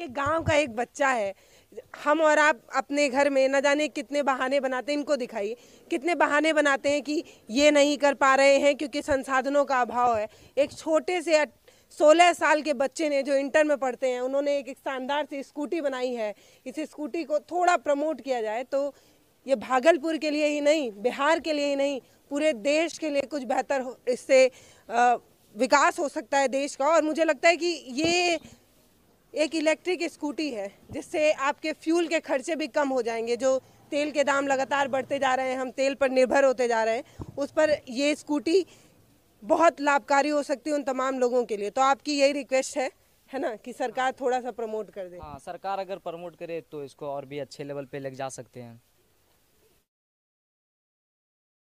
ये गांव का एक बच्चा है हम और आप अपने घर में न जाने कितने बहाने बनाते हैं इनको दिखाइए कितने बहाने बनाते हैं कि ये नहीं कर पा रहे हैं क्योंकि संसाधनों का अभाव है एक छोटे से सोलह साल के बच्चे ने जो इंटर में पढ़ते हैं उन्होंने एक, एक शानदार सी स्कूटी बनाई है इस स्कूटी को थोड़ा प्रमोट किया जाए तो ये भागलपुर के लिए ही नहीं बिहार के लिए ही नहीं पूरे देश के लिए कुछ बेहतर हो इससे विकास हो सकता है देश का और मुझे लगता है कि ये एक इलेक्ट्रिक स्कूटी है जिससे आपके फ्यूल के खर्चे भी कम हो जाएंगे जो तेल के दाम लगातार बढ़ते जा रहे हैं हम तेल पर निर्भर होते जा रहे हैं उस पर ये स्कूटी बहुत लाभकारी हो सकती है उन तमाम लोगों के लिए तो आपकी यही रिक्वेस्ट है है ना कि सरकार थोड़ा सा प्रमोट कर दे हाँ सरकार अगर प्रमोट करे तो इसको और भी अच्छे लेवल पे लग जा सकते हैं